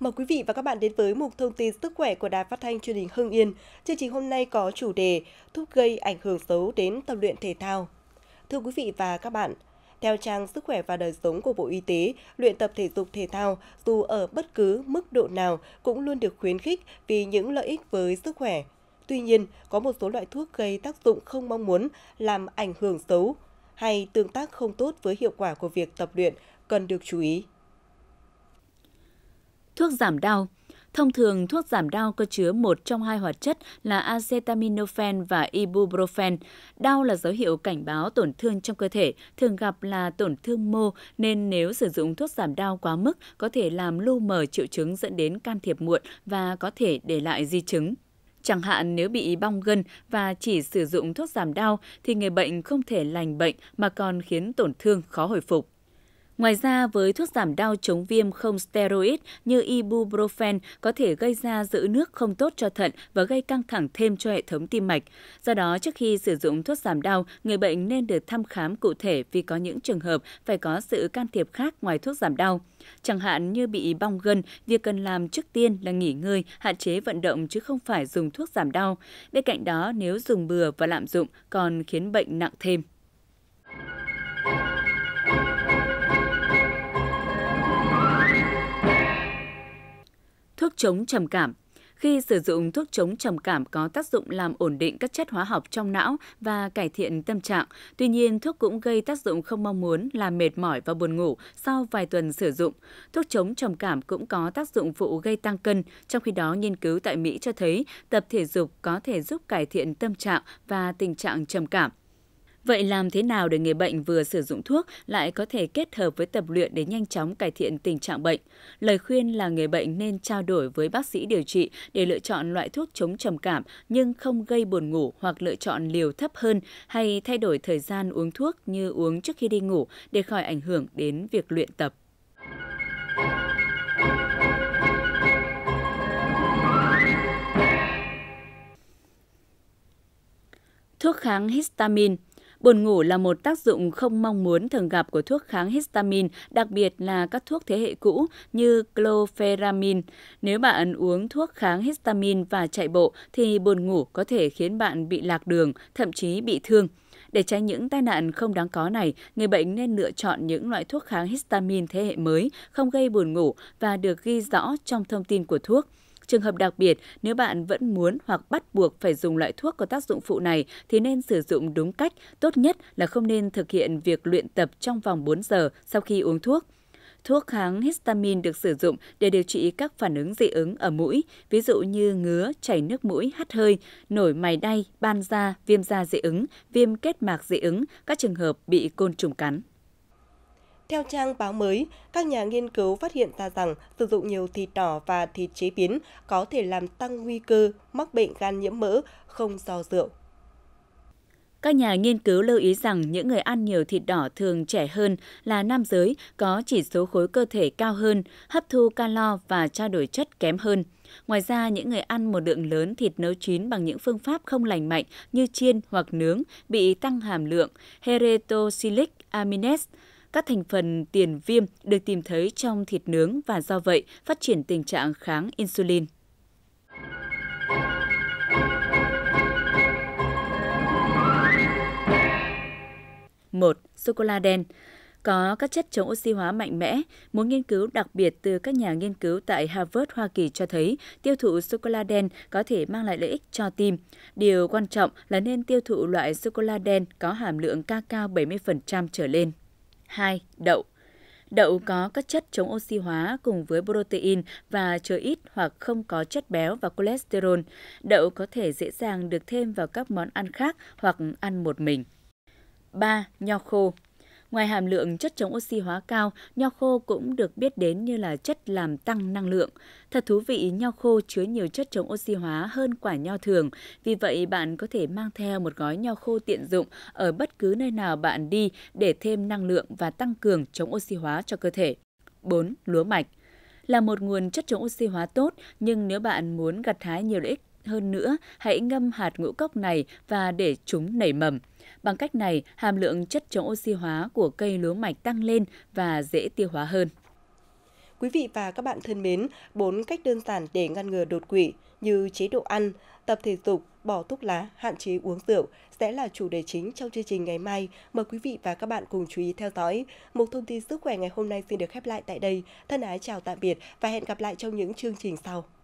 Mời quý vị và các bạn đến với mục thông tin sức khỏe của Đài Phát thanh Truyền hình Hưng Yên. Chương trình hôm nay có chủ đề thuốc gây ảnh hưởng xấu đến tập luyện thể thao. Thưa quý vị và các bạn, theo trang Sức khỏe và đời sống của Bộ Y tế, luyện tập thể dục thể thao dù ở bất cứ mức độ nào cũng luôn được khuyến khích vì những lợi ích với sức khỏe. Tuy nhiên, có một số loại thuốc gây tác dụng không mong muốn, làm ảnh hưởng xấu hay tương tác không tốt với hiệu quả của việc tập luyện cần được chú ý. Thuốc giảm đau Thông thường, thuốc giảm đau có chứa một trong hai hoạt chất là acetaminophen và ibuprofen. Đau là dấu hiệu cảnh báo tổn thương trong cơ thể, thường gặp là tổn thương mô, nên nếu sử dụng thuốc giảm đau quá mức có thể làm lu mờ triệu chứng dẫn đến can thiệp muộn và có thể để lại di chứng. Chẳng hạn nếu bị bong gân và chỉ sử dụng thuốc giảm đau thì người bệnh không thể lành bệnh mà còn khiến tổn thương khó hồi phục. Ngoài ra, với thuốc giảm đau chống viêm không steroid như ibuprofen có thể gây ra giữ nước không tốt cho thận và gây căng thẳng thêm cho hệ thống tim mạch. Do đó, trước khi sử dụng thuốc giảm đau, người bệnh nên được thăm khám cụ thể vì có những trường hợp phải có sự can thiệp khác ngoài thuốc giảm đau. Chẳng hạn như bị bong gân, việc cần làm trước tiên là nghỉ ngơi, hạn chế vận động chứ không phải dùng thuốc giảm đau. Bên cạnh đó, nếu dùng bừa và lạm dụng còn khiến bệnh nặng thêm. Thuốc chống trầm cảm khi sử dụng thuốc chống trầm cảm có tác dụng làm ổn định các chất hóa học trong não và cải thiện tâm trạng. Tuy nhiên, thuốc cũng gây tác dụng không mong muốn làm mệt mỏi và buồn ngủ sau vài tuần sử dụng. Thuốc chống trầm cảm cũng có tác dụng phụ gây tăng cân, trong khi đó nghiên cứu tại Mỹ cho thấy tập thể dục có thể giúp cải thiện tâm trạng và tình trạng trầm cảm. Vậy làm thế nào để người bệnh vừa sử dụng thuốc lại có thể kết hợp với tập luyện để nhanh chóng cải thiện tình trạng bệnh? Lời khuyên là người bệnh nên trao đổi với bác sĩ điều trị để lựa chọn loại thuốc chống trầm cảm nhưng không gây buồn ngủ hoặc lựa chọn liều thấp hơn hay thay đổi thời gian uống thuốc như uống trước khi đi ngủ để khỏi ảnh hưởng đến việc luyện tập. Thuốc kháng histamine Buồn ngủ là một tác dụng không mong muốn thường gặp của thuốc kháng histamine, đặc biệt là các thuốc thế hệ cũ như cloferamine. Nếu bạn uống thuốc kháng histamine và chạy bộ thì buồn ngủ có thể khiến bạn bị lạc đường, thậm chí bị thương. Để tránh những tai nạn không đáng có này, người bệnh nên lựa chọn những loại thuốc kháng histamine thế hệ mới, không gây buồn ngủ và được ghi rõ trong thông tin của thuốc. Trường hợp đặc biệt, nếu bạn vẫn muốn hoặc bắt buộc phải dùng loại thuốc có tác dụng phụ này thì nên sử dụng đúng cách, tốt nhất là không nên thực hiện việc luyện tập trong vòng 4 giờ sau khi uống thuốc. Thuốc kháng histamine được sử dụng để điều trị các phản ứng dị ứng ở mũi, ví dụ như ngứa, chảy nước mũi, hắt hơi, nổi mày đay, ban da, viêm da dị ứng, viêm kết mạc dị ứng, các trường hợp bị côn trùng cắn. Theo trang báo mới, các nhà nghiên cứu phát hiện ra rằng sử dụng nhiều thịt đỏ và thịt chế biến có thể làm tăng nguy cơ mắc bệnh gan nhiễm mỡ không do rượu. Các nhà nghiên cứu lưu ý rằng những người ăn nhiều thịt đỏ thường trẻ hơn là nam giới có chỉ số khối cơ thể cao hơn, hấp thu calo và trao đổi chất kém hơn. Ngoài ra, những người ăn một lượng lớn thịt nấu chín bằng những phương pháp không lành mạnh như chiên hoặc nướng bị tăng hàm lượng heretosilic amines, các thành phần tiền viêm được tìm thấy trong thịt nướng và do vậy phát triển tình trạng kháng insulin. Một, Sô cô la đen có các chất chống oxy hóa mạnh mẽ. Một nghiên cứu đặc biệt từ các nhà nghiên cứu tại Harvard, Hoa Kỳ cho thấy tiêu thụ sô cô la đen có thể mang lại lợi ích cho tim. Điều quan trọng là nên tiêu thụ loại sô cô la đen có hàm lượng cacao 70% trở lên. 2. Đậu Đậu có các chất chống oxy hóa cùng với protein và chứa ít hoặc không có chất béo và cholesterol. Đậu có thể dễ dàng được thêm vào các món ăn khác hoặc ăn một mình. 3. Nho khô Ngoài hàm lượng chất chống oxy hóa cao, nho khô cũng được biết đến như là chất làm tăng năng lượng. Thật thú vị, nho khô chứa nhiều chất chống oxy hóa hơn quả nho thường. Vì vậy, bạn có thể mang theo một gói nho khô tiện dụng ở bất cứ nơi nào bạn đi để thêm năng lượng và tăng cường chống oxy hóa cho cơ thể. 4. Lúa mạch là một nguồn chất chống oxy hóa tốt, nhưng nếu bạn muốn gặt hái nhiều lợi ích hơn nữa, hãy ngâm hạt ngũ cốc này và để chúng nảy mầm. Bằng cách này, hàm lượng chất chống oxy hóa của cây lúa mạch tăng lên và dễ tiêu hóa hơn. Quý vị và các bạn thân mến, bốn cách đơn giản để ngăn ngừa đột quỵ như chế độ ăn, tập thể dục, bỏ thuốc lá, hạn chế uống rượu sẽ là chủ đề chính trong chương trình ngày mai. Mời quý vị và các bạn cùng chú ý theo dõi. Một thông tin sức khỏe ngày hôm nay xin được khép lại tại đây. Thân ái chào tạm biệt và hẹn gặp lại trong những chương trình sau.